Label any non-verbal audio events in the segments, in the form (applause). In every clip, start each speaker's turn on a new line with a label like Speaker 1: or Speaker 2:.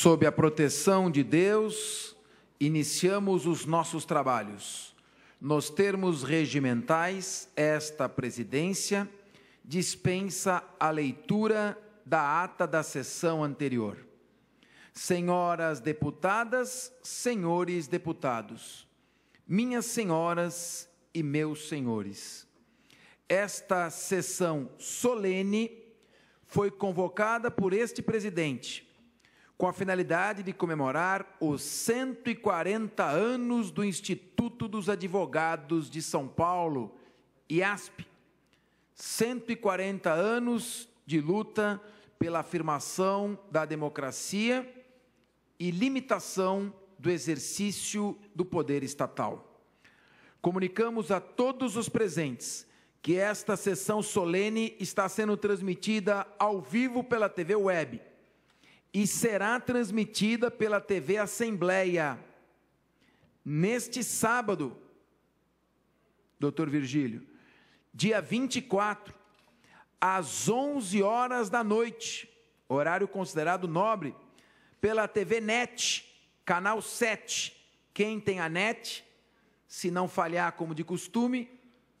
Speaker 1: sob a proteção de Deus, iniciamos os nossos trabalhos. Nos termos regimentais, esta presidência dispensa a leitura da ata da sessão anterior. Senhoras deputadas, senhores deputados, minhas senhoras e meus senhores, esta sessão solene foi convocada por este presidente com a finalidade de comemorar os 140 anos do Instituto dos Advogados de São Paulo, IASP. 140 anos de luta pela afirmação da democracia e limitação do exercício do poder estatal. Comunicamos a todos os presentes que esta sessão solene está sendo transmitida ao vivo pela TV Web e será transmitida pela TV Assembleia neste sábado, doutor Virgílio, dia 24, às 11 horas da noite, horário considerado nobre, pela TV NET, canal 7. Quem tem a NET, se não falhar como de costume,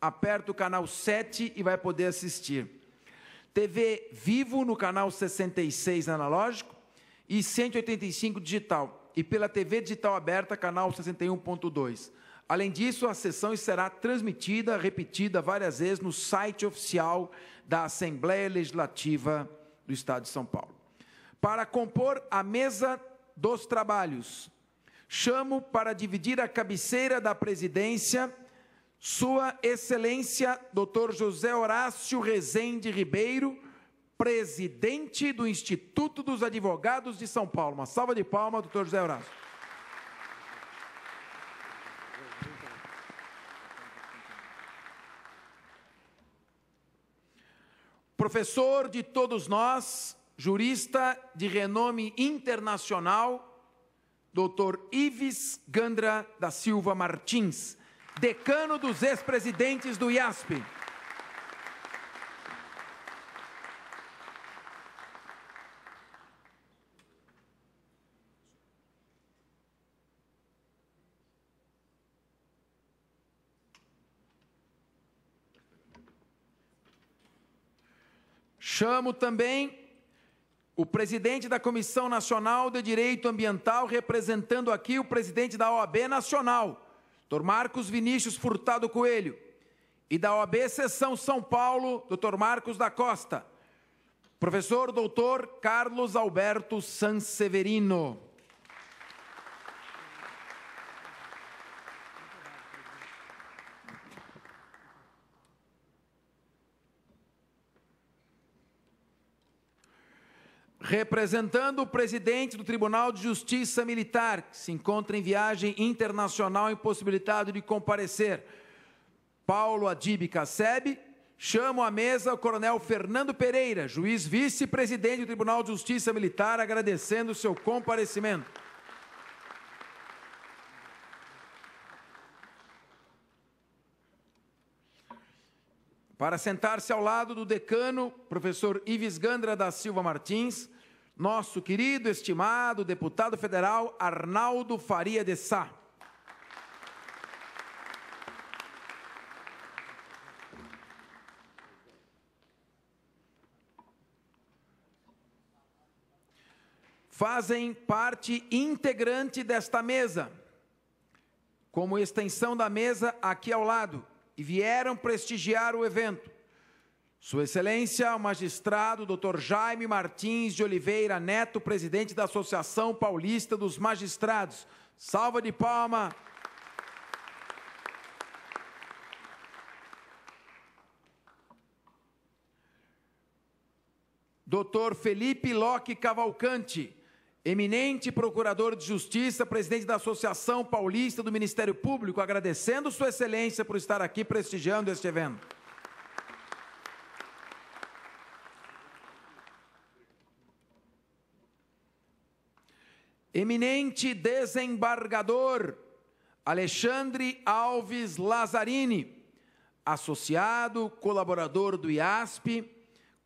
Speaker 1: aperta o canal 7 e vai poder assistir. TV Vivo no canal 66 analógico, e 185 digital e pela TV digital aberta, canal 61.2. Além disso, a sessão será transmitida, repetida várias vezes no site oficial da Assembleia Legislativa do Estado de São Paulo. Para compor a mesa dos trabalhos, chamo para dividir a cabeceira da presidência Sua Excelência Dr. José Horácio Rezende Ribeiro presidente do Instituto dos Advogados de São Paulo. Uma salva de palmas, doutor José Horácio. Professor de todos nós, jurista de renome internacional, doutor Ives Gandra da Silva Martins, decano dos ex-presidentes do IASP. Chamo também o presidente da Comissão Nacional de Direito Ambiental, representando aqui o presidente da OAB Nacional, Dr. Marcos Vinícius Furtado Coelho, e da OAB Seção São Paulo, Dr. Marcos da Costa, professor doutor Carlos Alberto Sanseverino. representando o presidente do Tribunal de Justiça Militar, que se encontra em viagem internacional impossibilitado de comparecer. Paulo Adib Kasseb, chamo à mesa o coronel Fernando Pereira, juiz vice-presidente do Tribunal de Justiça Militar, agradecendo seu comparecimento. Para sentar-se ao lado do decano, professor Ives Gandra da Silva Martins, nosso querido, estimado deputado federal Arnaldo Faria de Sá. Fazem parte integrante desta mesa, como extensão da mesa aqui ao lado, e vieram prestigiar o evento sua Excelência, o magistrado Dr. Jaime Martins de Oliveira Neto, presidente da Associação Paulista dos Magistrados. Salva de palma. Dr. Felipe Locke Cavalcante, eminente procurador de justiça, presidente da Associação Paulista do Ministério Público, agradecendo Sua Excelência por estar aqui prestigiando este evento. eminente desembargador Alexandre Alves Lazzarini, associado colaborador do IASP,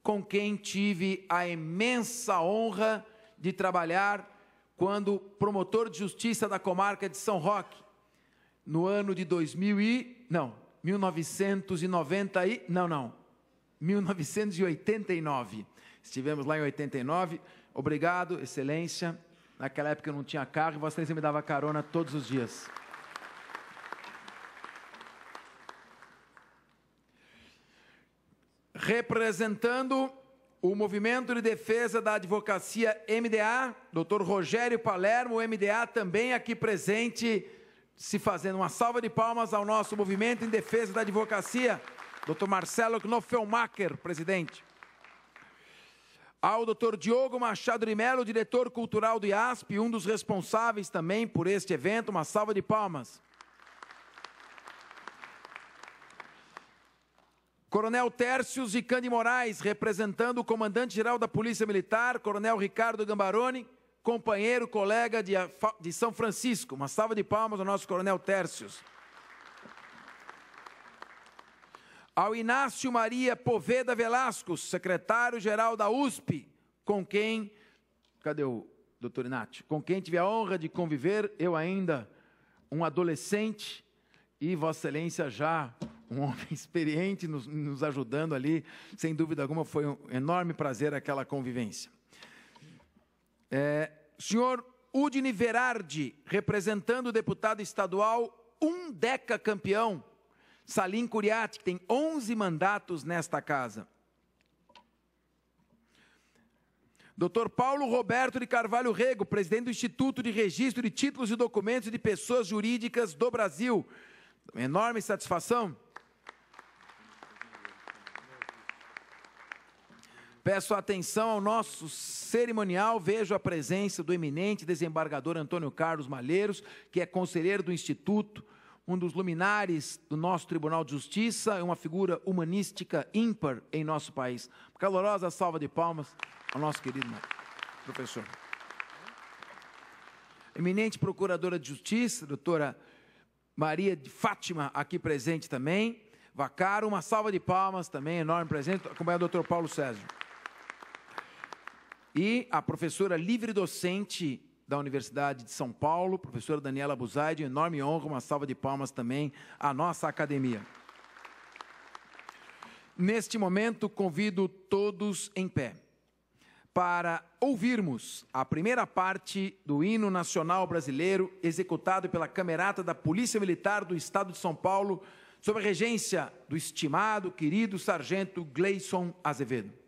Speaker 1: com quem tive a imensa honra de trabalhar quando promotor de justiça da comarca de São Roque, no ano de 2000 e não, 1990 e não, não, 1989. Estivemos lá em 89. Obrigado, excelência. Naquela época eu não tinha carro e Vossa Excelência me dava carona todos os dias. Representando o Movimento de Defesa da Advocacia MDA, Dr. Rogério Palermo, MDA também aqui presente, se fazendo uma salva de palmas ao nosso Movimento em Defesa da Advocacia, Dr. Marcelo Knofelmacher, presidente ao Dr. Diogo Machado de Mello, diretor cultural do IASP, um dos responsáveis também por este evento. Uma salva de palmas. Coronel Tércio Zicandi Moraes, representando o comandante-geral da Polícia Militar, Coronel Ricardo Gambaroni, companheiro, colega de, de São Francisco. Uma salva de palmas ao nosso Coronel Tércios. Ao Inácio Maria Poveda Velasco, secretário-geral da USP, com quem, cadê o doutor Inácio? Com quem tive a honra de conviver, eu ainda um adolescente e Vossa Excelência já um homem (laughs) experiente nos, nos ajudando ali. Sem dúvida alguma, foi um enorme prazer aquela convivência. É, senhor Udine Verardi, representando o deputado estadual, um deca campeão Salim Kuriati, que tem 11 mandatos nesta casa. Dr. Paulo Roberto de Carvalho Rego, presidente do Instituto de Registro de Títulos e Documentos de Pessoas Jurídicas do Brasil. Enorme satisfação. Peço atenção ao nosso cerimonial. Vejo a presença do eminente desembargador Antônio Carlos Malheiros, que é conselheiro do Instituto, um dos luminares do nosso Tribunal de Justiça, é uma figura humanística ímpar em nosso país. Calorosa salva de palmas ao nosso querido professor. Eminente Procuradora de Justiça, doutora Maria de Fátima, aqui presente também. Vacaro, uma salva de palmas também, enorme presente, acompanhado do doutor Paulo César. E a professora livre docente da Universidade de São Paulo, professora Daniela Buzai, de enorme honra, uma salva de palmas também à nossa academia. Neste momento, convido todos em pé para ouvirmos a primeira parte do hino nacional brasileiro executado pela Camerata da Polícia Militar do Estado de São Paulo, sob a regência do estimado, querido sargento Gleison Azevedo.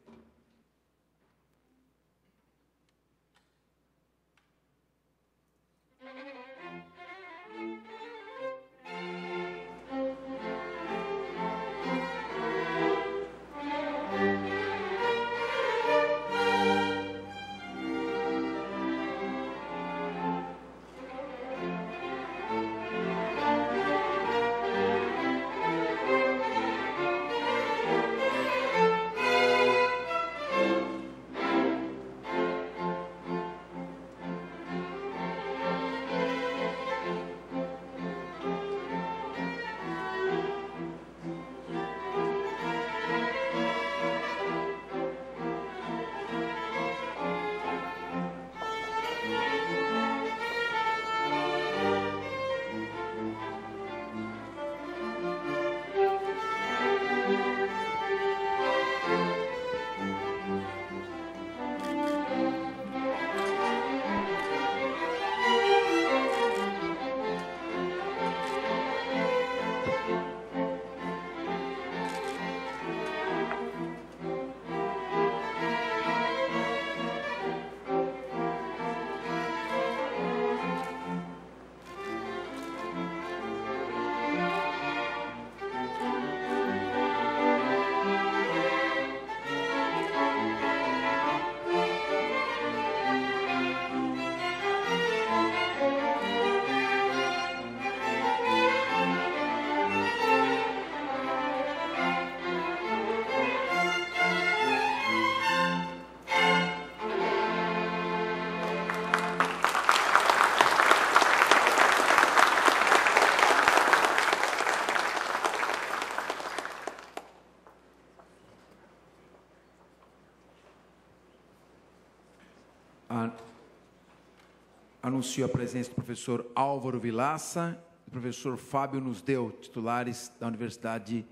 Speaker 1: anuncio a presença do professor Álvaro Vilaça e do professor Fábio Nusdeu, titulares da Universidade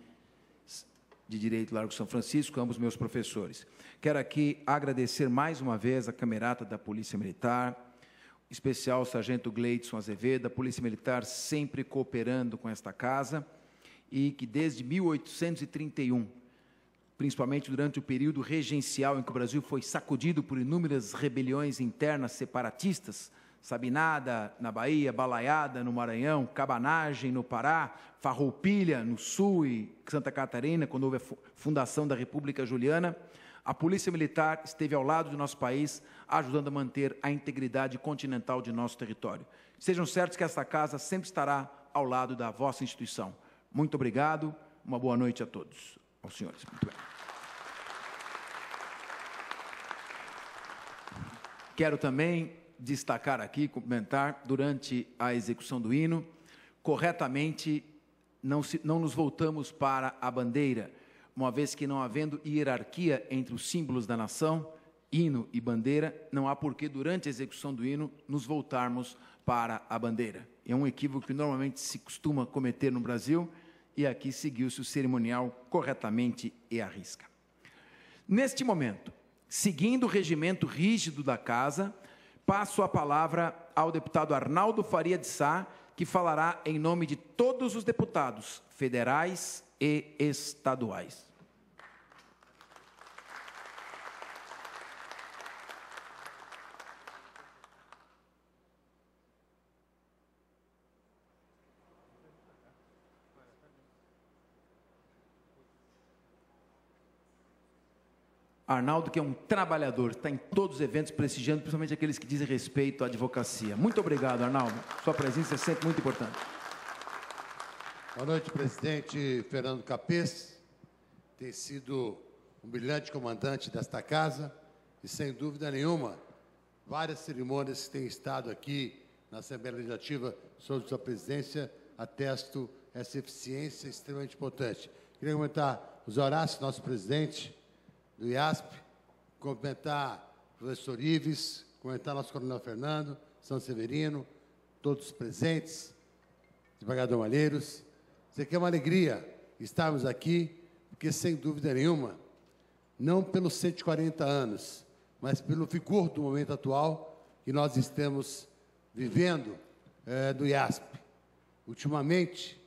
Speaker 1: de Direito Largo São Francisco, ambos meus professores. Quero aqui agradecer mais uma vez a Camerata da Polícia Militar, especial Sargento Gleidson Azevedo, a Polícia Militar sempre cooperando com esta casa e que desde 1831, principalmente durante o período regencial em que o Brasil foi sacudido por inúmeras rebeliões internas separatistas, Sabinada na Bahia, Balaiada no Maranhão, Cabanagem no Pará, Farroupilha no Sul e Santa Catarina, quando houve a fundação da República Juliana, a Polícia Militar esteve ao lado do nosso país, ajudando a manter a integridade continental de nosso território. Sejam certos que esta casa sempre estará ao lado da vossa instituição. Muito obrigado, uma boa noite a todos. Aos senhores. Muito bem. Quero também destacar aqui, cumprimentar, durante a execução do hino, corretamente não, se, não nos voltamos para a bandeira, uma vez que não havendo hierarquia entre os símbolos da nação, hino e bandeira, não há porquê durante a execução do hino nos voltarmos para a bandeira. É um equívoco que normalmente se costuma cometer no Brasil e aqui seguiu-se o cerimonial corretamente e à risca. Neste momento, seguindo o regimento rígido da casa, passo a palavra ao deputado Arnaldo Faria de Sá, que falará em nome de todos os deputados federais e estaduais. Arnaldo, que é um trabalhador, está em todos os eventos prestigiando, principalmente aqueles que dizem respeito à advocacia. Muito obrigado, Arnaldo. Sua presença é sempre muito importante.
Speaker 2: Boa noite, presidente Fernando Capês. Tem sido um brilhante comandante desta casa e, sem dúvida nenhuma, várias cerimônias que têm estado aqui na Assembleia Legislativa sob sua presidência atesto essa eficiência extremamente importante. Queria comentar os Horácio, nosso presidente, do IASP, cumprimentar o professor Ives, cumprimentar nosso coronel Fernando, São Severino, todos presentes, desembargador Malheiros. Isso que é uma alegria estarmos aqui, porque, sem dúvida nenhuma, não pelos 140 anos, mas pelo vigor do momento atual que nós estamos vivendo é, do IASP. Ultimamente,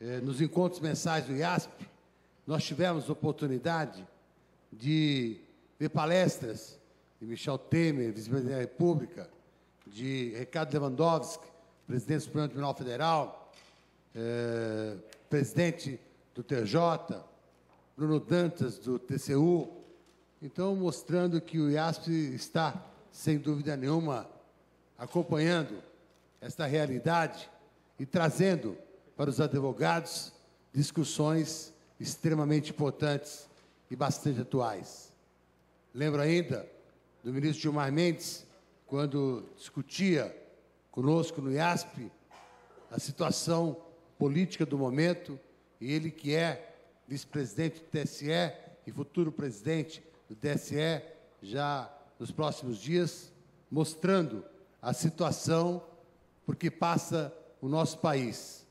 Speaker 2: é, nos encontros mensais do IASP, nós tivemos oportunidade de ver palestras de Michel Temer, vice-presidente da República, de Ricardo Lewandowski, presidente do Supremo Tribunal Federal, eh, presidente do TJ, Bruno Dantas, do TCU. Então, mostrando que o IASP está, sem dúvida nenhuma, acompanhando esta realidade e trazendo para os advogados discussões extremamente importantes e bastante atuais. Lembro ainda do ministro Gilmar Mendes, quando discutia conosco no IASP a situação política do momento, e ele que é vice-presidente do TSE e futuro presidente do TSE já nos próximos dias, mostrando a situação por que passa o nosso país.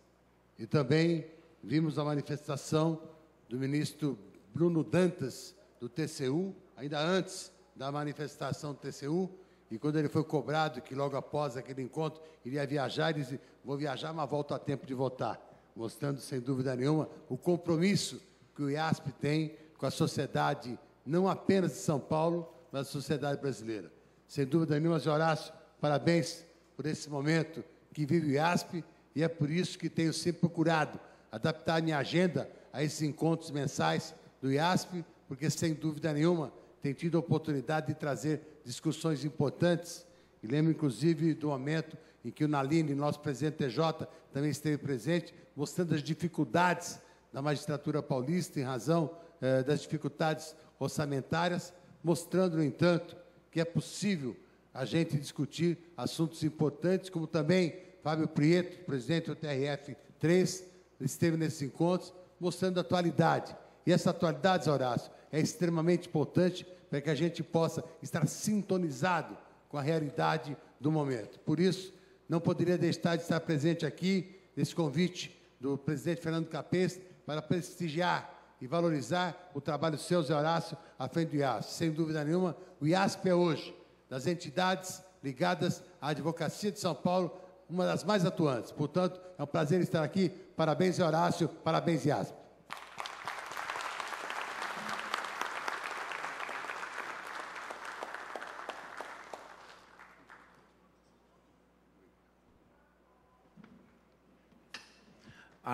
Speaker 2: E também vimos a manifestação do ministro Bruno Dantas, do TCU, ainda antes da manifestação do TCU, e quando ele foi cobrado que logo após aquele encontro iria viajar, ele disse, vou viajar, mas volto a tempo de votar, mostrando, sem dúvida nenhuma, o compromisso que o IASP tem com a sociedade, não apenas de São Paulo, mas a sociedade brasileira. Sem dúvida nenhuma, Zé Horácio, parabéns por esse momento que vive o IASP, e é por isso que tenho sempre procurado adaptar minha agenda a esses encontros mensais do IASP, porque sem dúvida nenhuma tem tido a oportunidade de trazer discussões importantes. E lembro, inclusive, do momento em que o Naline, nosso presidente TJ, também esteve presente, mostrando as dificuldades da magistratura paulista em razão eh, das dificuldades orçamentárias, mostrando, no entanto, que é possível a gente discutir assuntos importantes, como também Fábio Prieto, presidente do TRF 3, esteve nesses encontros, mostrando a atualidade. E essa atualidade, Horácio, é extremamente importante para que a gente possa estar sintonizado com a realidade do momento. Por isso, não poderia deixar de estar presente aqui nesse convite do presidente Fernando Capês para prestigiar e valorizar o trabalho seu, Zé Horácio, à frente do IASP. Sem dúvida nenhuma, o IASP é hoje, das entidades ligadas à Advocacia de São Paulo, uma das mais atuantes. Portanto, é um prazer estar aqui. Parabéns, Horácio. Parabéns, IASP.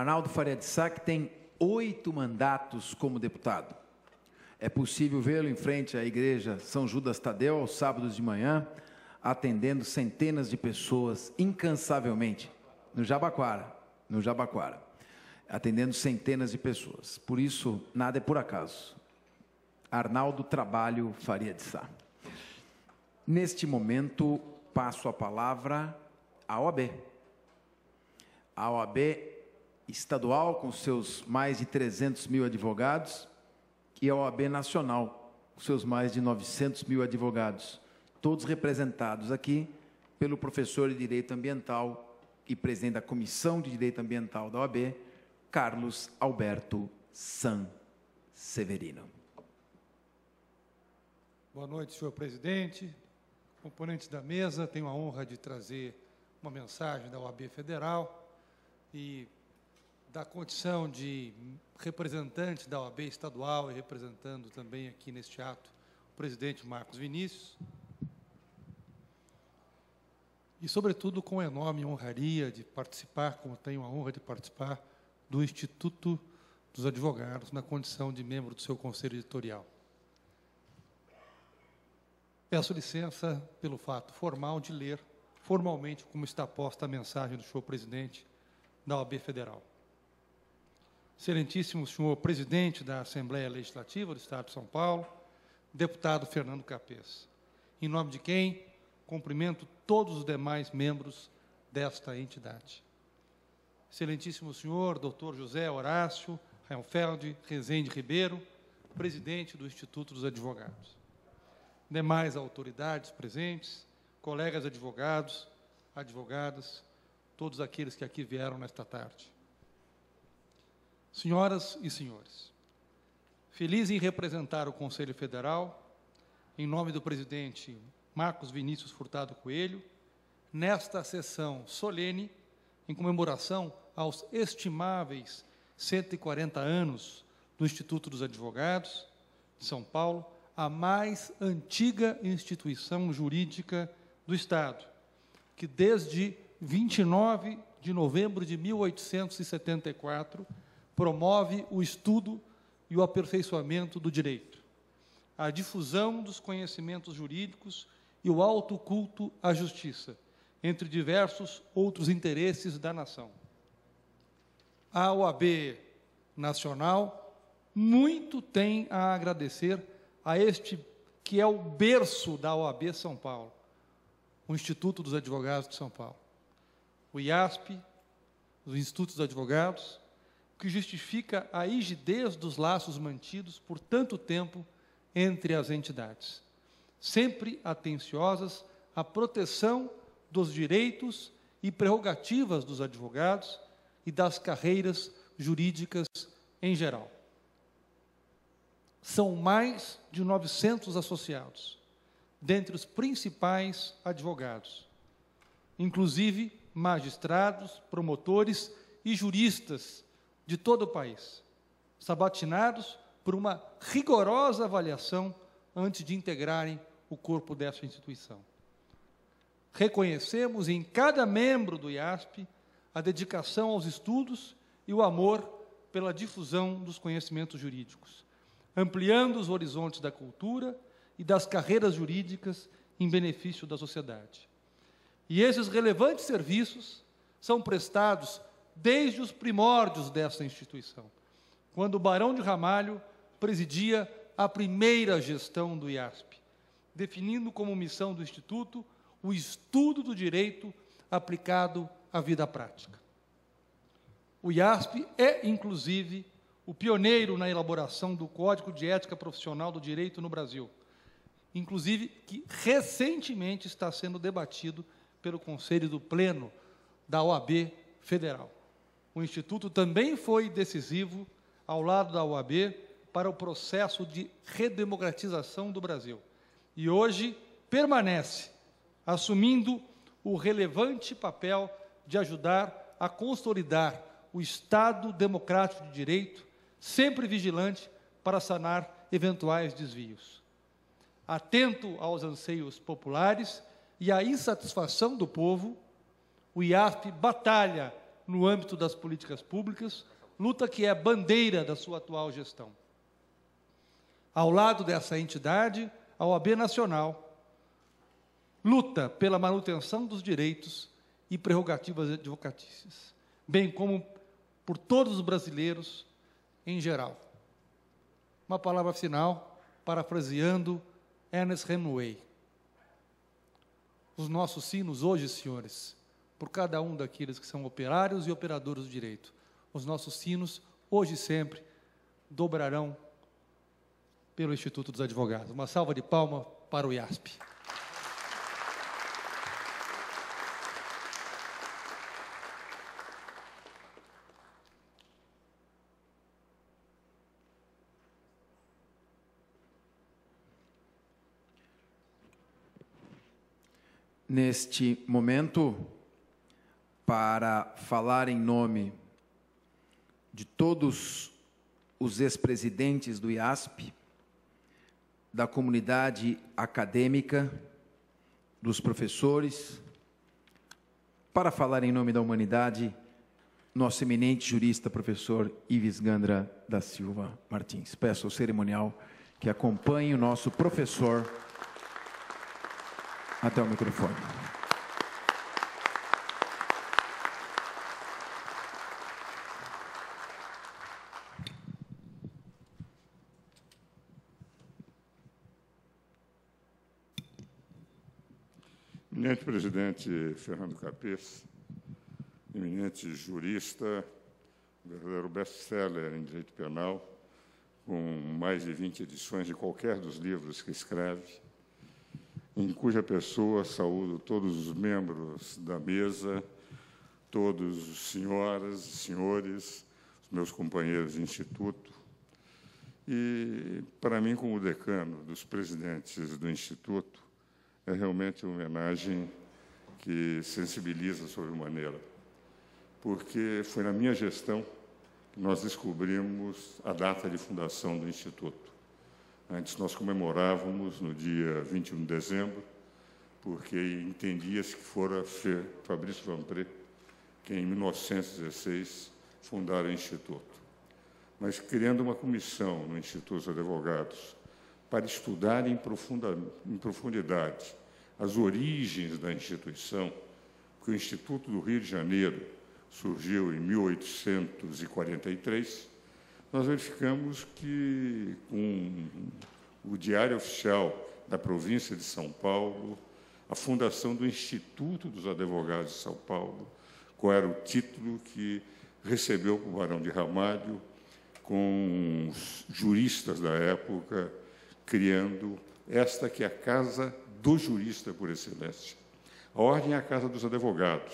Speaker 1: Arnaldo Faria de Sá, que tem oito mandatos como deputado. É possível vê-lo em frente à Igreja São Judas Tadeu aos sábados de manhã, atendendo centenas de pessoas incansavelmente no Jabaquara, no Jabaquara, atendendo centenas de pessoas. Por isso, nada é por acaso. Arnaldo Trabalho Faria de Sá. Neste momento, passo a palavra à OAB. A OAB estadual, com seus mais de 300 mil advogados, e a OAB nacional, com seus mais de 900 mil advogados, todos representados aqui pelo professor de Direito Ambiental e presidente da Comissão de Direito Ambiental da OAB, Carlos Alberto San Severino.
Speaker 3: Boa noite, senhor presidente, componentes da mesa. Tenho a honra de trazer uma mensagem da OAB Federal e da condição de representante da OAB estadual e representando também aqui neste ato o presidente Marcos Vinícius. E, sobretudo, com enorme honraria de participar, como tenho a honra de participar, do Instituto dos Advogados, na condição de membro do seu conselho editorial. Peço licença pelo fato formal de ler formalmente como está posta a mensagem do senhor presidente da OAB Federal excelentíssimo senhor presidente da Assembleia Legislativa do Estado de São Paulo, deputado Fernando Capês, em nome de quem cumprimento todos os demais membros desta entidade. Excelentíssimo senhor doutor José Horácio Reinfeld Rezende Ribeiro, presidente do Instituto dos Advogados. Demais autoridades presentes, colegas advogados, advogadas, todos aqueles que aqui vieram nesta tarde. Senhoras e senhores, feliz em representar o Conselho Federal, em nome do presidente Marcos Vinícius Furtado Coelho, nesta sessão solene em comemoração aos estimáveis 140 anos do Instituto dos Advogados de São Paulo, a mais antiga instituição jurídica do Estado, que desde 29 de novembro de 1874 promove o estudo e o aperfeiçoamento do direito, a difusão dos conhecimentos jurídicos e o alto culto à justiça, entre diversos outros interesses da nação. A OAB Nacional muito tem a agradecer a este que é o berço da OAB São Paulo, o Instituto dos Advogados de São Paulo, o IASP, os Institutos dos Advogados, que justifica a rigidez dos laços mantidos por tanto tempo entre as entidades, sempre atenciosas à proteção dos direitos e prerrogativas dos advogados e das carreiras jurídicas em geral. São mais de 900 associados, dentre os principais advogados, inclusive magistrados, promotores e juristas de todo o país, sabatinados por uma rigorosa avaliação antes de integrarem o corpo dessa instituição. Reconhecemos em cada membro do IASP a dedicação aos estudos e o amor pela difusão dos conhecimentos jurídicos, ampliando os horizontes da cultura e das carreiras jurídicas em benefício da sociedade. E esses relevantes serviços são prestados desde os primórdios dessa instituição, quando o Barão de Ramalho presidia a primeira gestão do IASP, definindo como missão do Instituto o estudo do direito aplicado à vida prática. O IASP é, inclusive, o pioneiro na elaboração do Código de Ética Profissional do Direito no Brasil, inclusive que recentemente está sendo debatido pelo Conselho do Pleno da OAB Federal o Instituto também foi decisivo, ao lado da UAB, para o processo de redemocratização do Brasil. E hoje permanece, assumindo o relevante papel de ajudar a consolidar o Estado democrático de direito, sempre vigilante para sanar eventuais desvios. Atento aos anseios populares e à insatisfação do povo, o IAF batalha no âmbito das políticas públicas, luta que é a bandeira da sua atual gestão. Ao lado dessa entidade, a OAB Nacional luta pela manutenção dos direitos e prerrogativas advocatícias, bem como por todos os brasileiros em geral. Uma palavra final, parafraseando Ernest Hemingway. Os nossos sinos hoje, senhores, por cada um daqueles que são operários e operadores do direito. Os nossos sinos, hoje e sempre, dobrarão pelo Instituto dos Advogados. Uma salva de palma para o IASP.
Speaker 1: Neste momento, para falar em nome de todos os ex-presidentes do IASP, da comunidade acadêmica, dos professores, para falar em nome da humanidade, nosso eminente jurista, professor Ives Gandra da Silva Martins. Peço ao cerimonial que acompanhe o nosso professor até o microfone.
Speaker 4: Eminente presidente Fernando Capês, eminente jurista, verdadeiro best-seller em direito penal, com mais de 20 edições de qualquer dos livros que escreve, em cuja pessoa saúdo todos os membros da mesa, todos os senhoras e senhores, os meus companheiros de instituto, e, para mim, como decano dos presidentes do instituto, é realmente uma homenagem que sensibiliza sobremaneira, porque foi na minha gestão que nós descobrimos a data de fundação do Instituto. Antes nós comemorávamos no dia 21 de dezembro, porque entendia-se que fora Fabrício Vanpré que em 1916 fundara o Instituto. Mas criando uma comissão no Instituto dos Advogados, para estudar em, profunda, em profundidade as origens da instituição, porque o Instituto do Rio de Janeiro surgiu em 1843, nós verificamos que, com o Diário Oficial da Província de São Paulo, a fundação do Instituto dos Advogados de São Paulo, qual era o título que recebeu o Barão de Ramalho, com os juristas da época, criando esta que é a casa do jurista por excelência. A ordem é a casa dos advogados.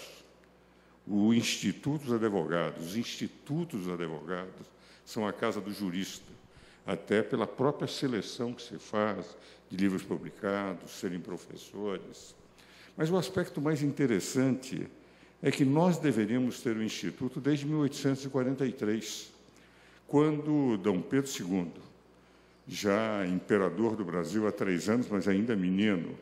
Speaker 4: O Instituto dos Advogados, os institutos dos advogados são a casa do jurista, até pela própria seleção que se faz de livros publicados, serem professores. Mas o aspecto mais interessante é que nós deveríamos ter o Instituto desde 1843, quando Dom Pedro II já imperador do Brasil há três anos, mas ainda menino,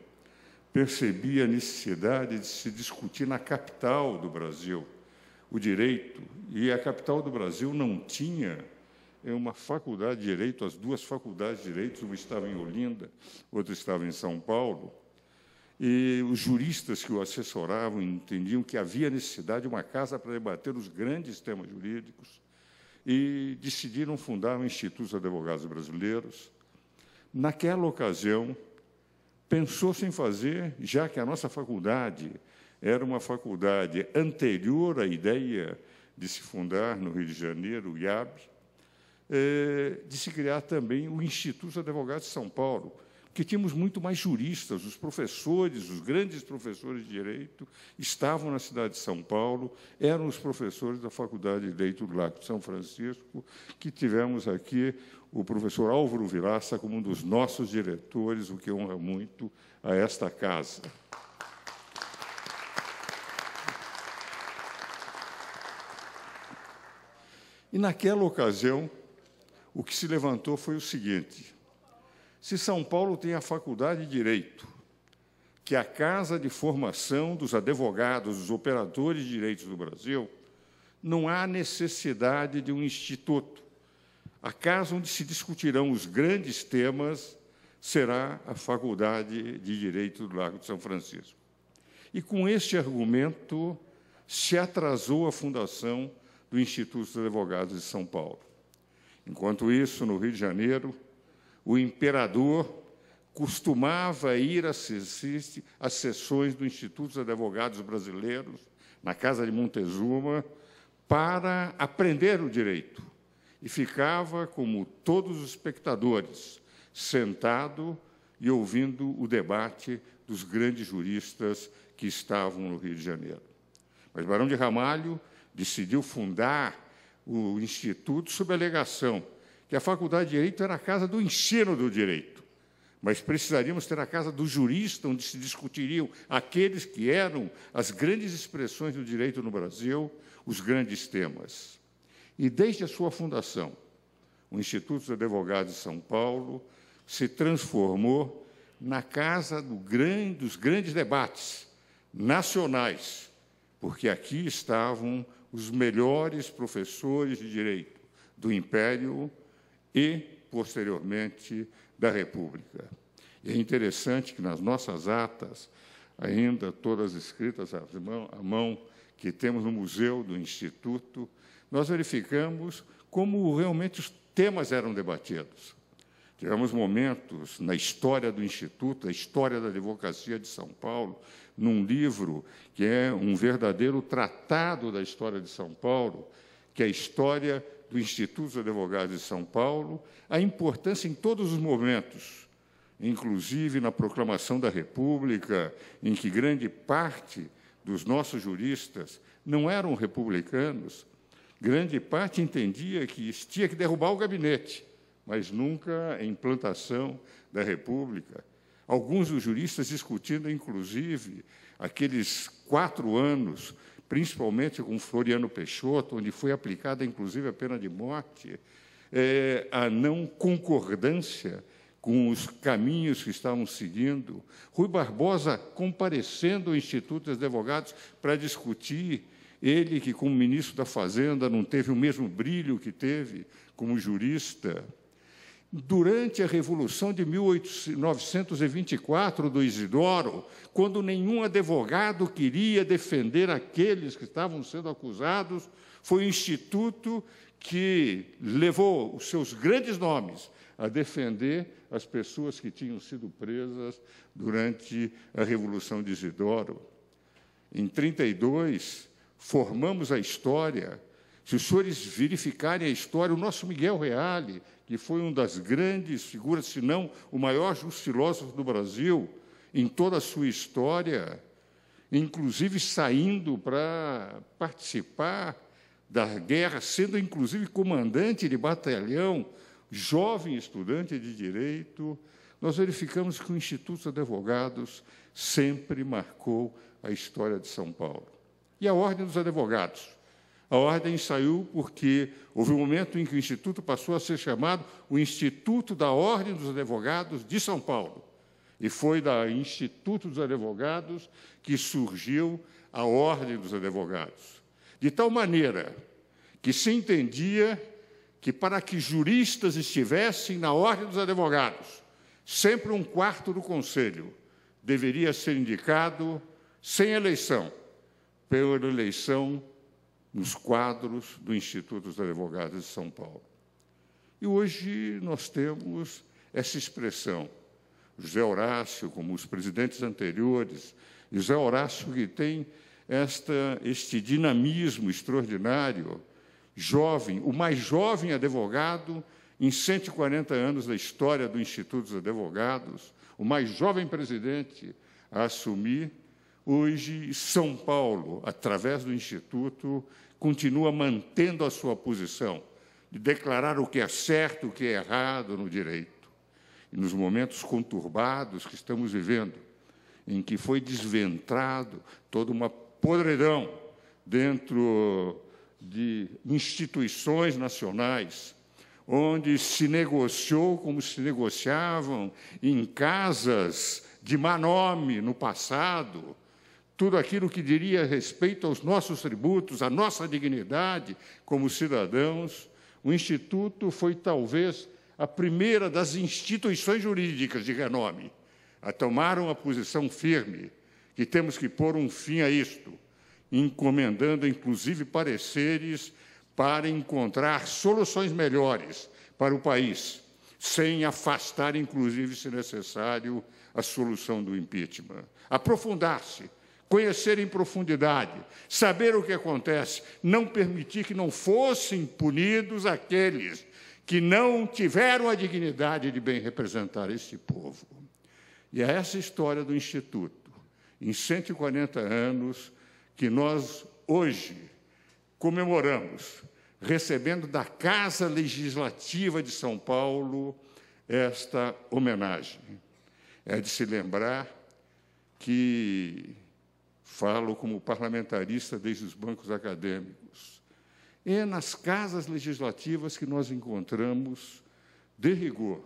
Speaker 4: percebi a necessidade de se discutir na capital do Brasil o direito, e a capital do Brasil não tinha é, uma faculdade de direito, as duas faculdades de direito, uma estava em Olinda, outra estava em São Paulo, e os juristas que o assessoravam entendiam que havia necessidade de uma casa para debater os grandes temas jurídicos e decidiram fundar o Instituto de Advogados Brasileiros. Naquela ocasião, pensou-se em fazer, já que a nossa faculdade era uma faculdade anterior à ideia de se fundar no Rio de Janeiro, o IAB, eh, de se criar também o Instituto de Advogados de São Paulo, que tínhamos muito mais juristas, os professores, os grandes professores de direito estavam na cidade de São Paulo, eram os professores da Faculdade de Direito do Lago de São Francisco, que tivemos aqui o professor Álvaro Vilaça como um dos nossos diretores, o que honra muito a esta casa. E naquela ocasião, o que se levantou foi o seguinte: se São Paulo tem a Faculdade de Direito, que é a casa de formação dos advogados, dos operadores de direitos do Brasil, não há necessidade de um instituto. A casa onde se discutirão os grandes temas será a Faculdade de Direito do Lago de São Francisco. E com este argumento se atrasou a fundação do Instituto dos Advogados de São Paulo. Enquanto isso, no Rio de Janeiro, o imperador costumava ir assistir às sessões do Instituto dos Advogados Brasileiros, na casa de Montezuma, para aprender o direito. E ficava, como todos os espectadores, sentado e ouvindo o debate dos grandes juristas que estavam no Rio de Janeiro. Mas Barão de Ramalho decidiu fundar o Instituto sob alegação que a Faculdade de Direito era a casa do ensino do direito, mas precisaríamos ter a casa do jurista, onde se discutiriam aqueles que eram as grandes expressões do direito no Brasil, os grandes temas. E desde a sua fundação, o Instituto dos Advogados de São Paulo se transformou na casa do grande, dos grandes debates nacionais, porque aqui estavam os melhores professores de direito do Império e, posteriormente, da República. E é interessante que nas nossas atas, ainda todas escritas à mão, à mão que temos no museu do Instituto, nós verificamos como realmente os temas eram debatidos. Tivemos momentos na história do Instituto, na história da advocacia de São Paulo, num livro que é um verdadeiro tratado da história de São Paulo, que é a história do Instituto de Advogados de São Paulo, a importância em todos os momentos, inclusive na proclamação da República, em que grande parte dos nossos juristas não eram republicanos, grande parte entendia que tinha que derrubar o gabinete, mas nunca a implantação da República. Alguns dos juristas discutindo, inclusive, aqueles quatro anos principalmente com Floriano Peixoto, onde foi aplicada inclusive a pena de morte, é, a não concordância com os caminhos que estavam seguindo. Rui Barbosa comparecendo ao Instituto dos Advogados para discutir. Ele, que como ministro da Fazenda não teve o mesmo brilho que teve como jurista, durante a Revolução de 1924 do Isidoro, quando nenhum advogado queria defender aqueles que estavam sendo acusados, foi o Instituto que levou os seus grandes nomes a defender as pessoas que tinham sido presas durante a Revolução de Isidoro. Em 32, formamos a história se os senhores verificarem a história, o nosso Miguel Reale, que foi um das grandes figuras, se não o maior filósofo do Brasil, em toda a sua história, inclusive saindo para participar da guerra, sendo inclusive comandante de batalhão, jovem estudante de direito, nós verificamos que o Instituto de Advogados sempre marcou a história de São Paulo. E a Ordem dos Advogados? A ordem saiu porque houve um momento em que o Instituto passou a ser chamado o Instituto da Ordem dos Advogados de São Paulo. E foi da Instituto dos Advogados que surgiu a Ordem dos Advogados. De tal maneira que se entendia que, para que juristas estivessem na Ordem dos Advogados, sempre um quarto do Conselho deveria ser indicado sem eleição, pela eleição nos quadros do Instituto dos Advogados de São Paulo. E hoje nós temos essa expressão. José Horácio, como os presidentes anteriores, José Horácio que tem esta, este dinamismo extraordinário, jovem, o mais jovem advogado em 140 anos da história do Instituto dos Advogados, o mais jovem presidente a assumir, hoje São Paulo, através do Instituto, continua mantendo a sua posição de declarar o que é certo, o que é errado no direito. E nos momentos conturbados que estamos vivendo, em que foi desventrado toda uma podridão dentro de instituições nacionais, onde se negociou como se negociavam em casas de má nome no passado, tudo aquilo que diria respeito aos nossos tributos, à nossa dignidade como cidadãos, o Instituto foi talvez a primeira das instituições jurídicas de renome a tomar uma posição firme que temos que pôr um fim a isto, encomendando inclusive pareceres para encontrar soluções melhores para o país, sem afastar, inclusive, se necessário, a solução do impeachment. Aprofundar-se conhecer em profundidade, saber o que acontece, não permitir que não fossem punidos aqueles que não tiveram a dignidade de bem representar este povo. E é essa história do Instituto, em 140 anos, que nós hoje comemoramos, recebendo da Casa Legislativa de São Paulo esta homenagem. É de se lembrar que Falo como parlamentarista desde os bancos acadêmicos. É nas casas legislativas que nós encontramos, de rigor,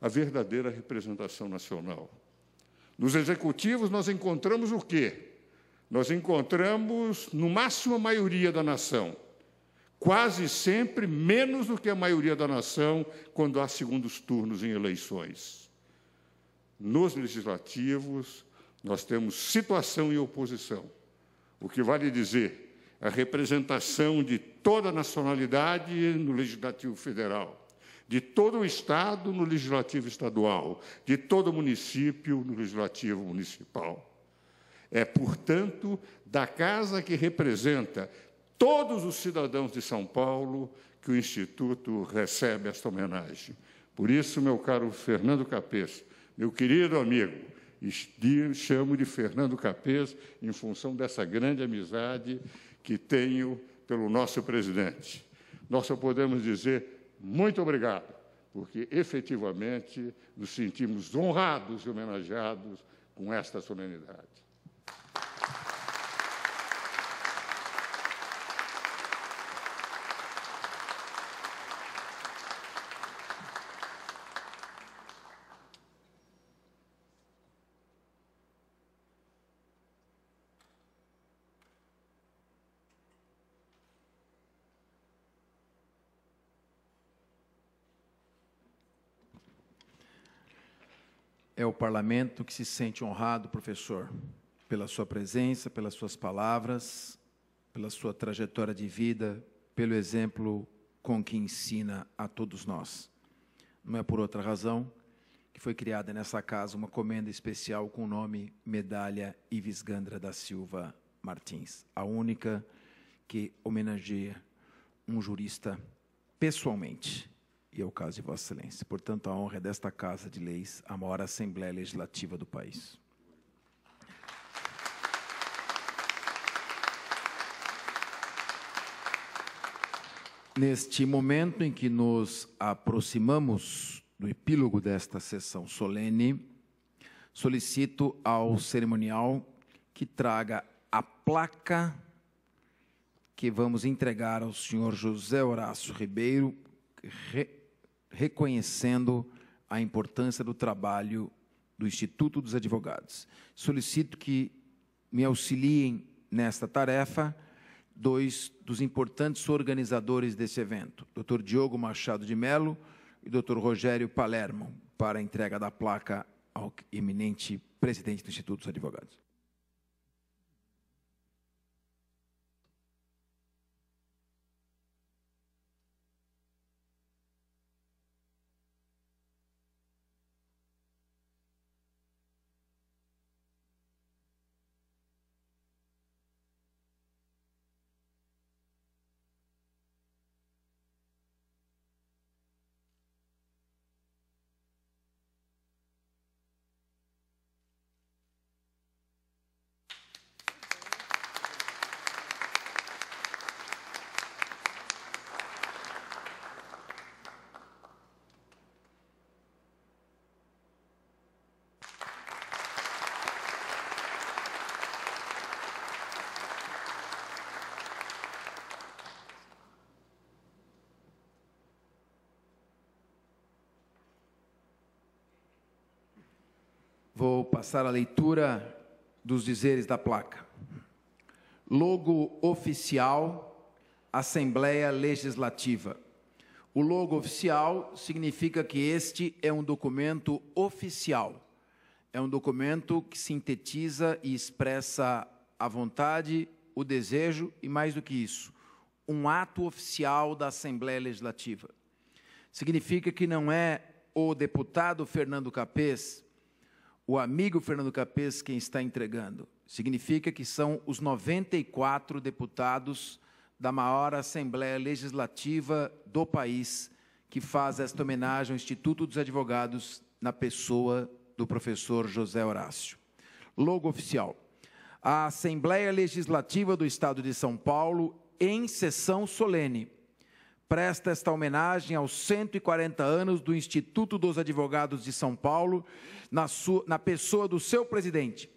Speaker 4: a verdadeira representação nacional. Nos executivos, nós encontramos o quê? Nós encontramos, no máximo, a maioria da nação. Quase sempre menos do que a maioria da nação quando há segundos turnos em eleições. Nos legislativos, nós temos situação e oposição. O que vale dizer, a representação de toda a nacionalidade no Legislativo Federal, de todo o Estado no Legislativo Estadual, de todo o município no Legislativo Municipal. É, portanto, da casa que representa todos os cidadãos de São Paulo que o Instituto recebe esta homenagem. Por isso, meu caro Fernando Capês, meu querido amigo, chamo de Fernando Capês em função dessa grande amizade que tenho pelo nosso presidente. Nós só podemos dizer muito obrigado, porque efetivamente nos sentimos honrados e homenageados com esta solenidade.
Speaker 1: ao parlamento que se sente honrado, professor, pela sua presença, pelas suas palavras, pela sua trajetória de vida, pelo exemplo com que ensina a todos nós. Não é por outra razão que foi criada nessa casa uma comenda especial com o nome Medalha Ives Gandra da Silva Martins, a única que homenageia um jurista pessoalmente e é o caso de Vossa Excelência. Portanto, a honra é desta Casa de Leis, a maior Assembleia Legislativa do país. Neste momento em que nos aproximamos do epílogo desta sessão solene, solicito ao cerimonial que traga a placa que vamos entregar ao senhor José Horácio Ribeiro, reconhecendo a importância do trabalho do Instituto dos Advogados. Solicito que me auxiliem nesta tarefa dois dos importantes organizadores desse evento, Dr. Diogo Machado de Melo e Dr. Rogério Palermo, para a entrega da placa ao eminente presidente do Instituto dos Advogados. vou passar a leitura dos dizeres da placa. Logo oficial, Assembleia Legislativa. O logo oficial significa que este é um documento oficial. É um documento que sintetiza e expressa a vontade, o desejo e, mais do que isso, um ato oficial da Assembleia Legislativa. Significa que não é o deputado Fernando Capês o amigo Fernando Capês quem está entregando. Significa que são os 94 deputados da maior Assembleia Legislativa do país que faz esta homenagem ao Instituto dos Advogados na pessoa do professor José Horácio. Logo oficial. A Assembleia Legislativa do Estado de São Paulo, em sessão solene, presta esta homenagem aos 140 anos do Instituto dos Advogados de São Paulo, na, sua, na pessoa do seu presidente,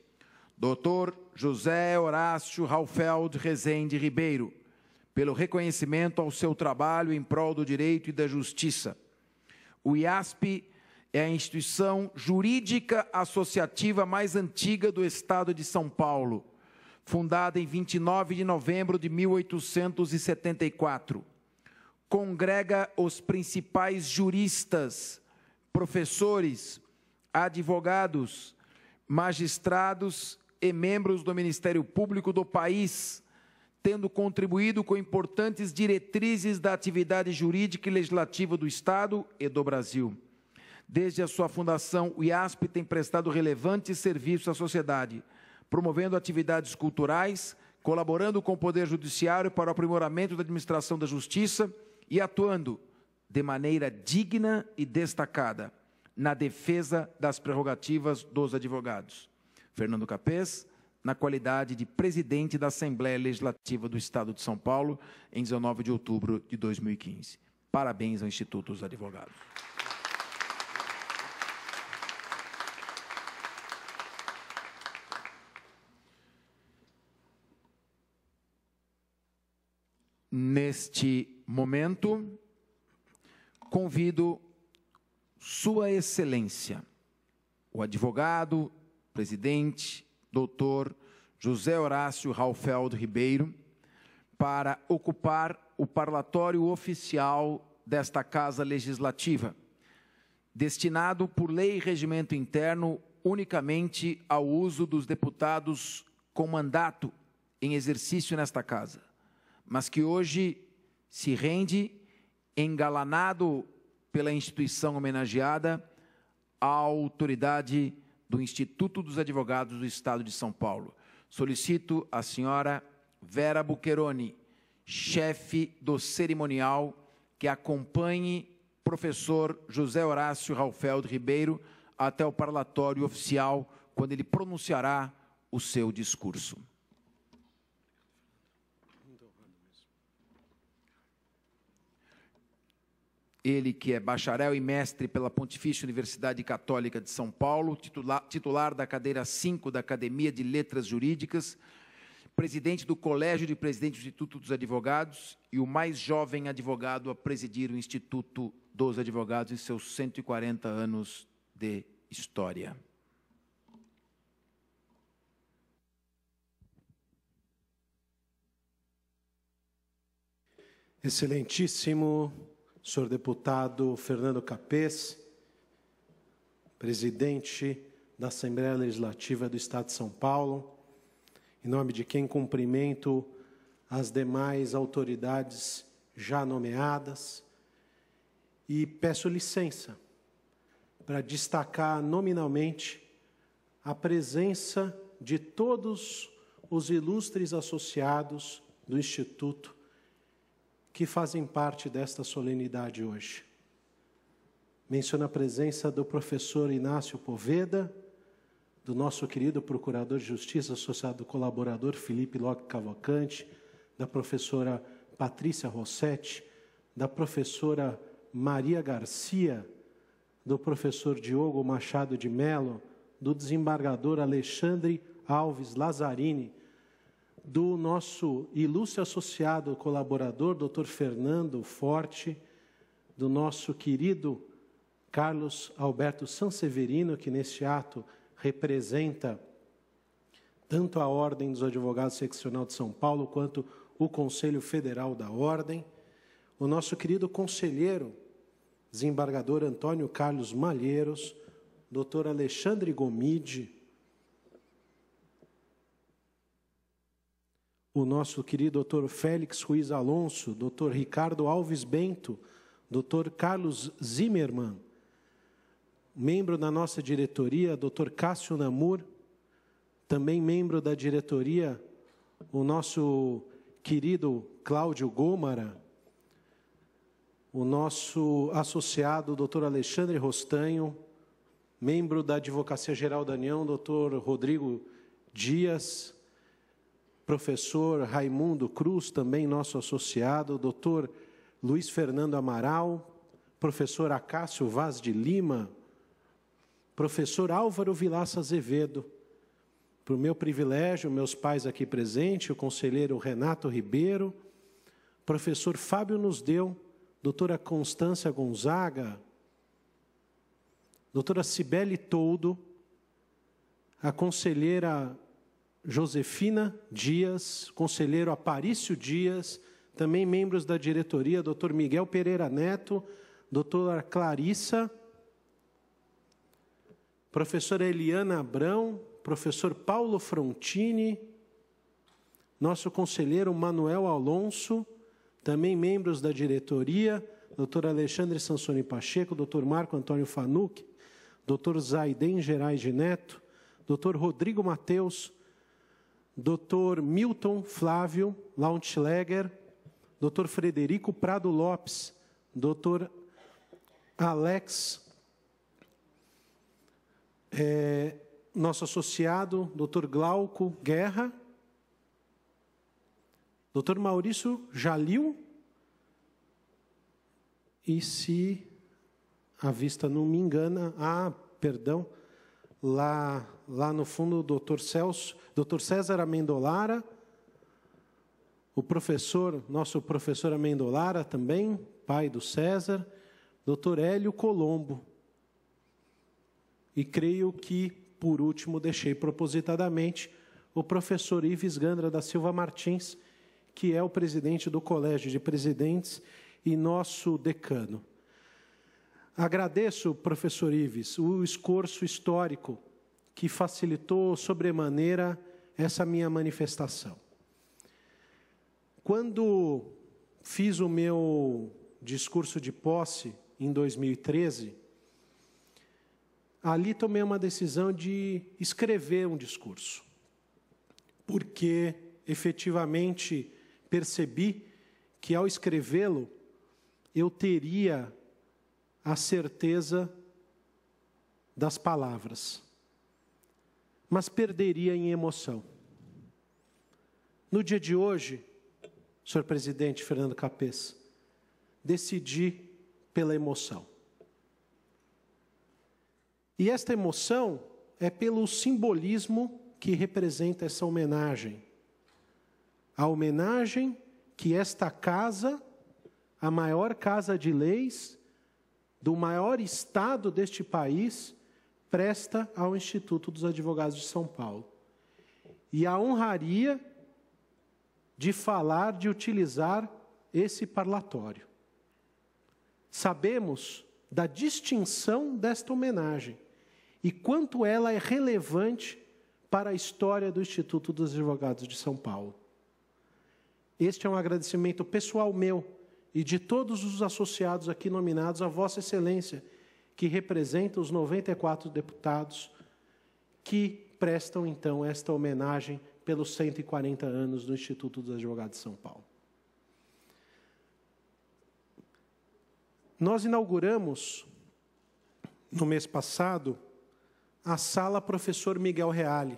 Speaker 1: Dr. José Horácio Raufeld Rezende Ribeiro, pelo reconhecimento ao seu trabalho em prol do direito e da justiça. O IASP é a instituição jurídica associativa mais antiga do Estado de São Paulo, fundada em 29 de novembro de 1874 congrega os principais juristas, professores, advogados, magistrados e membros do Ministério Público do país, tendo contribuído com importantes diretrizes da atividade jurídica e legislativa do Estado e do Brasil. Desde a sua fundação, o IASP tem prestado relevantes serviços à sociedade, promovendo atividades culturais, colaborando com o Poder Judiciário para o aprimoramento da administração da justiça e atuando de maneira digna e destacada na defesa das prerrogativas dos advogados. Fernando Capês, na qualidade de presidente da Assembleia Legislativa do Estado de São Paulo, em 19 de outubro de 2015. Parabéns ao Instituto dos Advogados. Neste momento, convido Sua Excelência, o advogado, presidente, doutor José Horácio Raufeldo Ribeiro, para ocupar o parlatório oficial desta Casa Legislativa, destinado por lei e regimento interno unicamente ao uso dos deputados com mandato em exercício nesta Casa, mas que hoje se rende, engalanado pela instituição homenageada, à autoridade do Instituto dos Advogados do Estado de São Paulo. Solicito a senhora Vera Bucheroni, chefe do cerimonial, que acompanhe professor José Horácio Ralfeld Ribeiro até o parlatório oficial, quando ele pronunciará o seu discurso. ele que é bacharel e mestre pela Pontifícia Universidade Católica de São Paulo, titular, titular da cadeira 5 da Academia de Letras Jurídicas, presidente do Colégio de Presidentes do Instituto dos Advogados e o mais jovem advogado a presidir o Instituto dos Advogados em seus 140 anos de história.
Speaker 5: Excelentíssimo senhor deputado Fernando Capês, presidente da Assembleia Legislativa do Estado de São Paulo, em nome de quem cumprimento as demais autoridades já nomeadas, e peço licença para destacar nominalmente a presença de todos os ilustres associados do Instituto que fazem parte desta solenidade hoje. Menciona a presença do professor Inácio Poveda, do nosso querido procurador de justiça, associado colaborador Felipe Locke Cavalcante, da professora Patrícia Rossetti, da professora Maria Garcia, do professor Diogo Machado de Melo, do desembargador Alexandre Alves Lazzarini, do nosso ilustre associado colaborador, doutor Fernando Forte, do nosso querido Carlos Alberto Sanseverino, que neste ato representa tanto a Ordem dos Advogados Seccional de São Paulo quanto o Conselho Federal da Ordem, o nosso querido conselheiro, desembargador Antônio Carlos Malheiros, doutor Alexandre Gomide, o nosso querido doutor Félix Ruiz Alonso, doutor Ricardo Alves Bento, doutor Carlos Zimmermann, membro da nossa diretoria, doutor Cássio Namur, também membro da diretoria, o nosso querido Cláudio Gomara, o nosso associado, doutor Alexandre Rostanho, membro da Advocacia Geral da União, doutor Rodrigo Dias, professor Raimundo Cruz, também nosso associado, doutor Luiz Fernando Amaral, professor Acácio Vaz de Lima, professor Álvaro Vilaça Azevedo, para o meu privilégio, meus pais aqui presentes, o conselheiro Renato Ribeiro, professor Fábio nos deu, doutora Constância Gonzaga, doutora Cibele Toldo, a conselheira Josefina Dias, conselheiro Aparício Dias, também membros da diretoria, Dr. Miguel Pereira Neto, doutora Clarissa, professora Eliana Abrão, professor Paulo Frontini, nosso conselheiro Manuel Alonso, também membros da diretoria, doutor Alexandre Sansoni Pacheco, doutor Marco Antônio Fanuc, doutor Zaiden Gerais de Neto, doutor Rodrigo Mateus, Dr. Milton Flávio Launschläger, Dr. Frederico Prado Lopes, Dr. Alex, é, nosso associado, Dr. Glauco Guerra, Dr. Maurício Jalil, e se a vista não me engana, ah, perdão, lá, lá no fundo, o doutor Celso, doutor César Amendolara, o professor, nosso professor Amendolara também, pai do César, doutor Hélio Colombo. E creio que, por último, deixei propositadamente o professor Ives Gandra da Silva Martins, que é o presidente do Colégio de Presidentes e nosso decano. Agradeço, professor Ives, o esforço histórico que facilitou sobremaneira essa minha manifestação. Quando fiz o meu discurso de posse em 2013, ali tomei uma decisão de escrever um discurso, porque efetivamente percebi que ao escrevê-lo eu teria a certeza das palavras, mas perderia em emoção. No dia de hoje, senhor presidente Fernando Capês, decidi pela emoção. E esta emoção é pelo simbolismo que representa essa homenagem. A homenagem que esta casa, a maior casa de leis, do maior estado deste país, presta ao Instituto dos Advogados de São Paulo. E a honraria de falar, de utilizar esse parlatório. Sabemos da distinção desta homenagem e quanto ela é relevante para a história do Instituto dos Advogados de São Paulo. Este é um agradecimento pessoal meu e de todos os associados aqui nominados a Vossa Excelência, que representa os 94 deputados que prestam então esta homenagem pelos 140 anos do Instituto dos Advogados de São Paulo. Nós inauguramos, no mês passado, a Sala Professor Miguel Reale,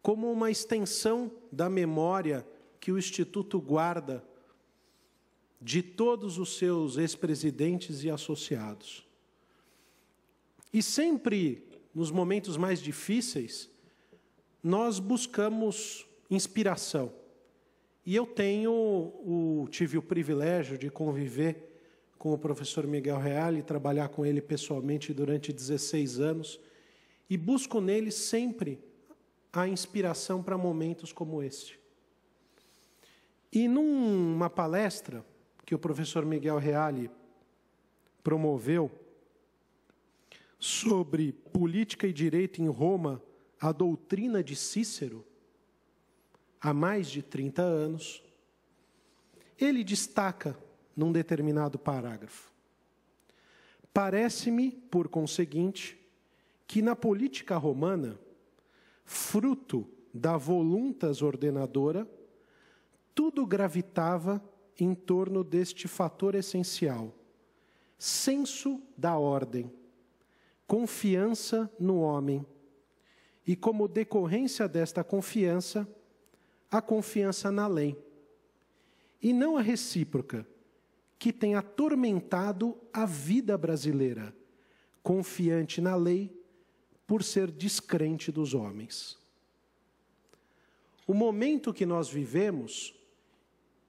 Speaker 5: como uma extensão da memória que o Instituto guarda de todos os seus ex-presidentes e associados. E sempre nos momentos mais difíceis, nós buscamos inspiração. E eu tenho o, tive o privilégio de conviver com o professor Miguel Real e trabalhar com ele pessoalmente durante 16 anos e busco nele sempre a inspiração para momentos como este. E numa palestra que o professor Miguel Reale promoveu sobre política e direito em Roma, a doutrina de Cícero, há mais de 30 anos, ele destaca num determinado parágrafo: Parece-me, por conseguinte, que na política romana, fruto da voluntas ordenadora, tudo gravitava em torno deste fator essencial: senso da ordem, confiança no homem, e como decorrência desta confiança, a confiança na lei, e não a recíproca, que tem atormentado a vida brasileira, confiante na lei por ser descrente dos homens. O momento que nós vivemos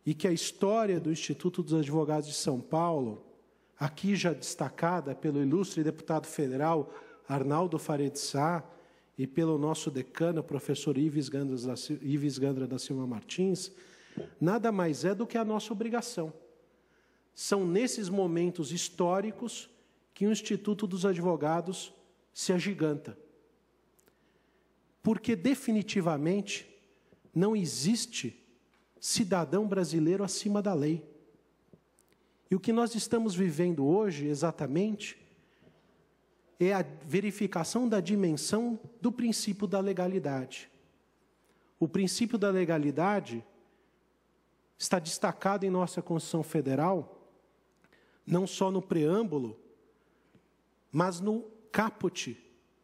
Speaker 5: e que a história do Instituto dos Advogados de São Paulo, aqui já destacada pelo ilustre deputado federal Arnaldo Faredes Sá e pelo nosso decano, professor Ives Gandra da Silva Martins, nada mais é do que a nossa obrigação. São nesses momentos históricos que o Instituto dos Advogados se agiganta. Porque definitivamente não existe cidadão brasileiro acima da lei. E o que nós estamos vivendo hoje, exatamente, é a verificação da dimensão do princípio da legalidade. O princípio da legalidade está destacado em nossa Constituição Federal, não só no preâmbulo, mas no caput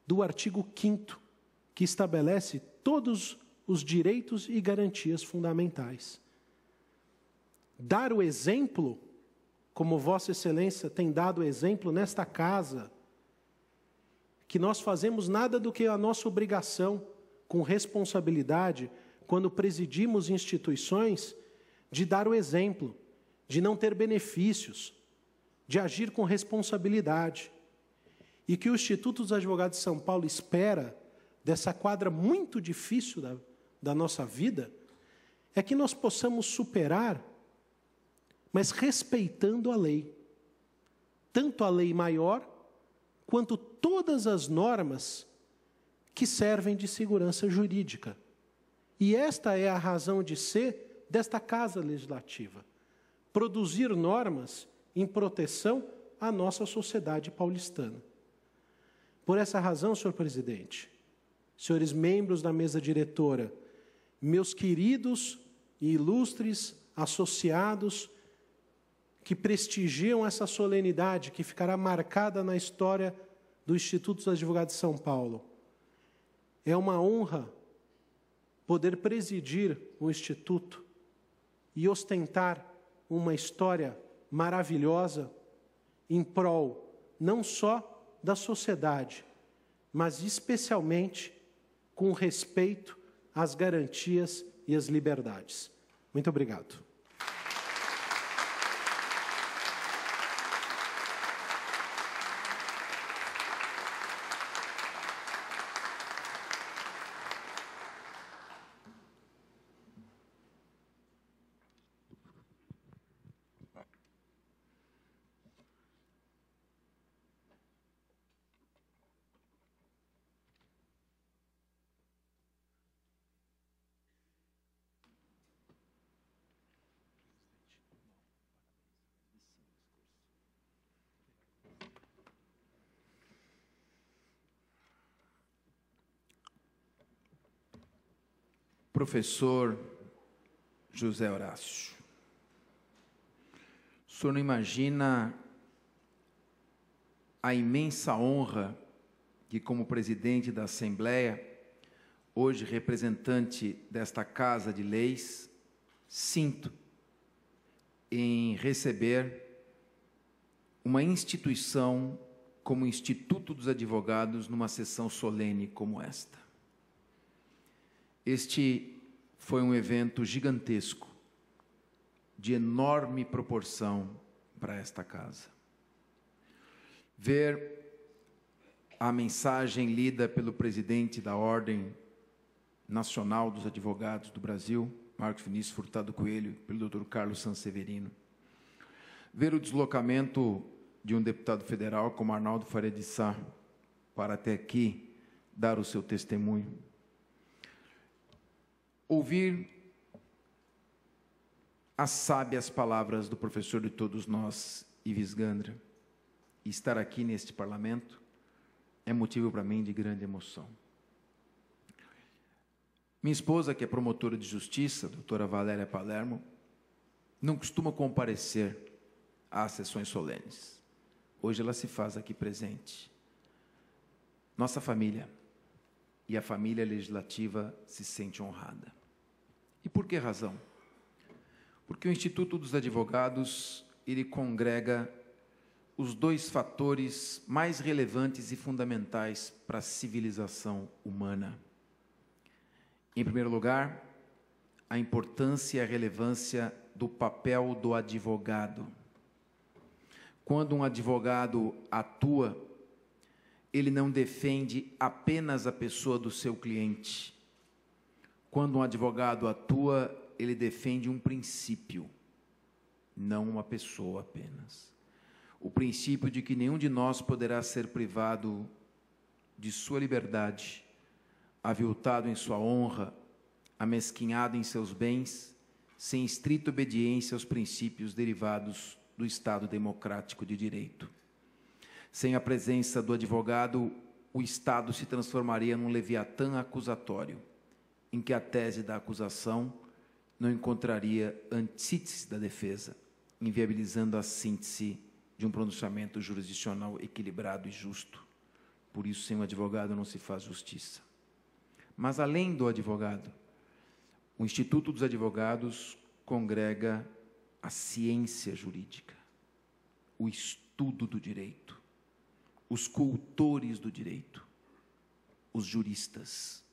Speaker 5: do artigo 5 que estabelece todos os direitos e garantias fundamentais. Dar o exemplo, como Vossa Excelência tem dado exemplo nesta casa, que nós fazemos nada do que a nossa obrigação, com responsabilidade, quando presidimos instituições, de dar o exemplo, de não ter benefícios, de agir com responsabilidade. E que o Instituto dos Advogados de São Paulo espera dessa quadra muito difícil da, da nossa vida é que nós possamos superar, mas respeitando a lei. Tanto a lei maior, quanto todas as normas que servem de segurança jurídica. E esta é a razão de ser desta casa legislativa: produzir normas em proteção à nossa sociedade paulistana. Por essa razão, senhor presidente, senhores membros da mesa diretora, meus queridos e ilustres associados que prestigiam essa solenidade que ficará marcada na história do Instituto dos Advogados de São Paulo. É uma honra poder presidir o Instituto e ostentar uma história maravilhosa em prol não só da sociedade, mas especialmente com respeito as garantias e as liberdades. Muito obrigado.
Speaker 1: professor José Horácio. O senhor não imagina a imensa honra que, como presidente da Assembleia, hoje representante desta Casa de Leis, sinto em receber uma instituição como o Instituto dos Advogados numa sessão solene como esta. Este foi um evento gigantesco, de enorme proporção para esta casa. Ver a mensagem lida pelo presidente da Ordem Nacional dos Advogados do Brasil, Marcos Vinícius Furtado Coelho, pelo Dr. Carlos Sanseverino. Ver o deslocamento de um deputado federal como Arnaldo Faria de Sá para até aqui dar o seu testemunho ouvir as sábias palavras do professor de todos nós, Ives Gandra, e estar aqui neste parlamento é motivo para mim de grande emoção. Minha esposa, que é promotora de justiça, doutora Valéria Palermo, não costuma comparecer às sessões solenes. Hoje ela se faz aqui presente. Nossa família e a família legislativa se sente honrada. E por que razão? Porque o Instituto dos Advogados, ele congrega os dois fatores mais relevantes e fundamentais para a civilização humana. Em primeiro lugar, a importância e a relevância do papel do advogado. Quando um advogado atua, ele não defende apenas a pessoa do seu cliente, quando um advogado atua, ele defende um princípio, não uma pessoa apenas. O princípio de que nenhum de nós poderá ser privado de sua liberdade, aviltado em sua honra, amesquinhado em seus bens, sem estrita obediência aos princípios derivados do Estado democrático de direito. Sem a presença do advogado, o Estado se transformaria num leviatã acusatório em que a tese da acusação não encontraria antítese da defesa, inviabilizando a síntese de um pronunciamento jurisdicional equilibrado e justo. Por isso, sem um advogado não se faz justiça. Mas, além do advogado, o Instituto dos Advogados congrega a ciência jurídica, o estudo do direito, os cultores do direito, os juristas.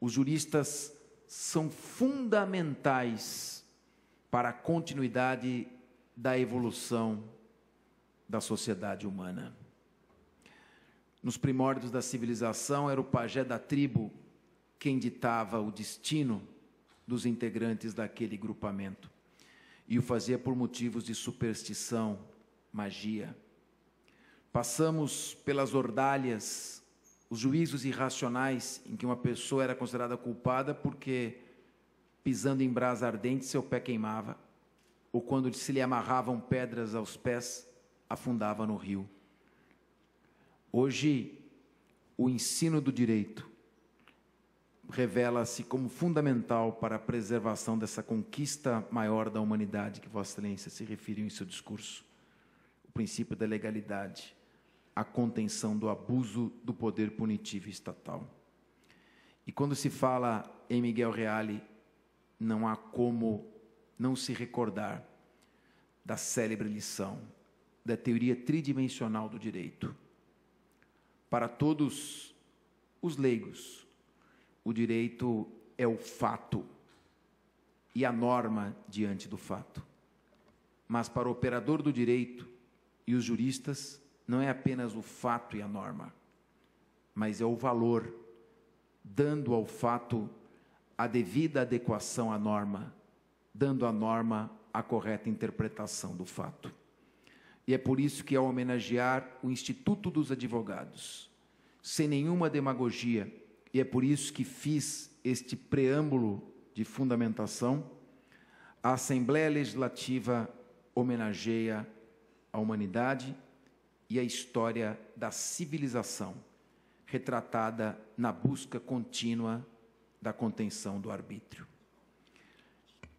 Speaker 1: Os juristas são fundamentais para a continuidade da evolução da sociedade humana. Nos primórdios da civilização, era o pajé da tribo quem ditava o destino dos integrantes daquele grupamento e o fazia por motivos de superstição, magia. Passamos pelas ordalhas os juízos irracionais em que uma pessoa era considerada culpada porque pisando em brasa ardente seu pé queimava, ou quando se lhe amarravam pedras aos pés, afundava no rio. Hoje, o ensino do direito revela-se como fundamental para a preservação dessa conquista maior da humanidade que Vossa Excelência se referiu em seu discurso, o princípio da legalidade a contenção do abuso do poder punitivo estatal. E quando se fala em Miguel Reale, não há como não se recordar da célebre lição da teoria tridimensional do direito. Para todos os leigos, o direito é o fato e a norma diante do fato. Mas para o operador do direito e os juristas, não é apenas o fato e a norma, mas é o valor, dando ao fato a devida adequação à norma, dando à norma a correta interpretação do fato. E é por isso que, ao homenagear o Instituto dos Advogados, sem nenhuma demagogia, e é por isso que fiz este preâmbulo de fundamentação, a Assembleia Legislativa homenageia a humanidade e a história da civilização, retratada na busca contínua da contenção do arbítrio.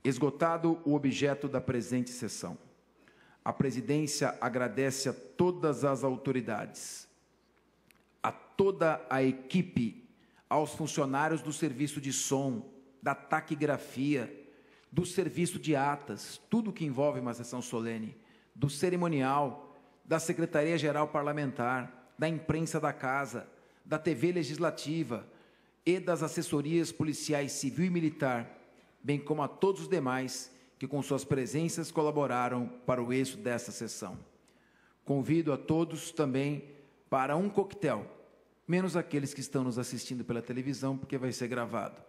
Speaker 1: Esgotado o objeto da presente sessão, a presidência agradece a todas as autoridades, a toda a equipe, aos funcionários do serviço de som, da taquigrafia, do serviço de atas, tudo que envolve uma sessão solene, do cerimonial, da Secretaria-Geral Parlamentar, da imprensa da Casa, da TV Legislativa e das assessorias policiais civil e militar, bem como a todos os demais que, com suas presenças, colaboraram para o êxito desta sessão. Convido a todos também para um coquetel, menos aqueles que estão nos assistindo pela televisão, porque vai ser gravado,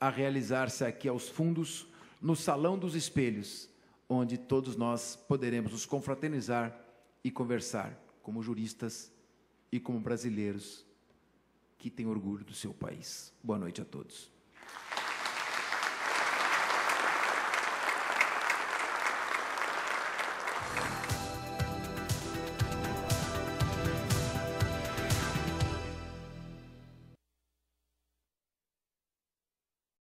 Speaker 1: a realizar-se aqui aos fundos, no Salão dos Espelhos, onde todos nós poderemos nos confraternizar e conversar como juristas e como brasileiros que têm orgulho do seu país. Boa noite a todos.